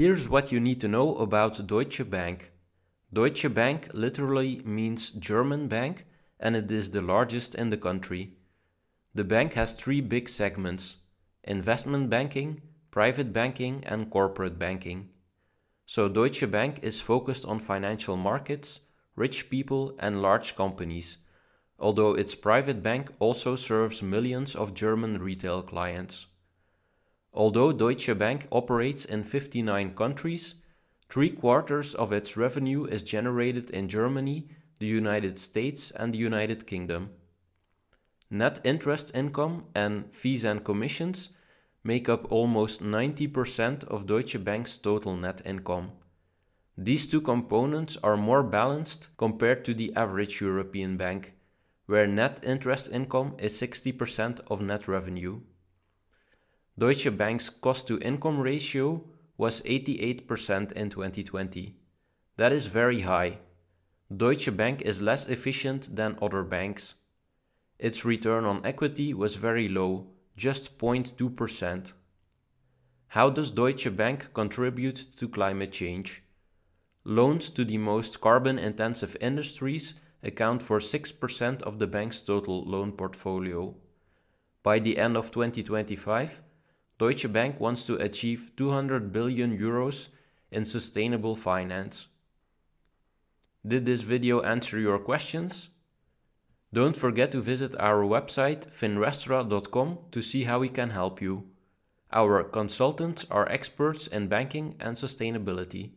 Here's what you need to know about Deutsche Bank. Deutsche Bank literally means German bank and it is the largest in the country. The bank has three big segments investment banking, private banking, and corporate banking. So Deutsche Bank is focused on financial markets, rich people, and large companies, although its private bank also serves millions of German retail clients. Although Deutsche Bank operates in 59 countries, three-quarters of its revenue is generated in Germany, the United States and the United Kingdom. Net interest income and fees and commissions make up almost 90% of Deutsche Bank's total net income. These two components are more balanced compared to the average European bank, where net interest income is 60% of net revenue. Deutsche Bank's cost to income ratio was 88% in 2020. That is very high. Deutsche Bank is less efficient than other banks. Its return on equity was very low, just 0.2%. How does Deutsche Bank contribute to climate change? Loans to the most carbon intensive industries account for 6% of the bank's total loan portfolio. By the end of 2025, Deutsche Bank wants to achieve 200 billion euros in sustainable finance. Did this video answer your questions? Don't forget to visit our website finrestra.com to see how we can help you. Our consultants are experts in banking and sustainability.